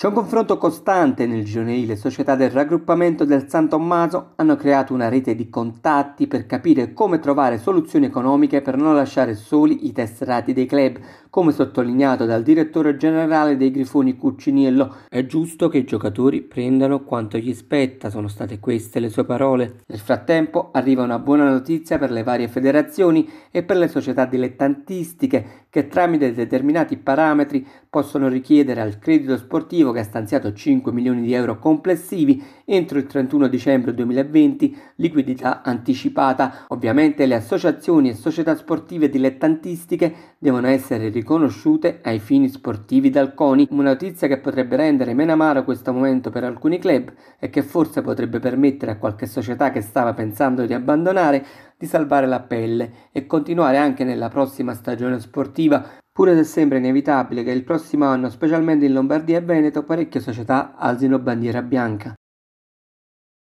C'è un confronto costante nel Gionei, le società del raggruppamento del San Tommaso hanno creato una rete di contatti per capire come trovare soluzioni economiche per non lasciare soli i tesserati dei club. Come sottolineato dal direttore generale dei Grifoni Cucciniello, è giusto che i giocatori prendano quanto gli spetta, sono state queste le sue parole. Nel frattempo arriva una buona notizia per le varie federazioni e per le società dilettantistiche che tramite determinati parametri possono richiedere al credito sportivo che ha stanziato 5 milioni di euro complessivi entro il 31 dicembre 2020 liquidità anticipata. Ovviamente le associazioni e società sportive dilettantistiche devono essere riconosciute ai fini sportivi dal CONI. Una notizia che potrebbe rendere meno amaro questo momento per alcuni club e che forse potrebbe permettere a qualche società che stava pensando di abbandonare di salvare la pelle e continuare anche nella prossima stagione sportiva, pure se sembra inevitabile che il prossimo anno, specialmente in Lombardia e Veneto, parecchie società alzino bandiera bianca.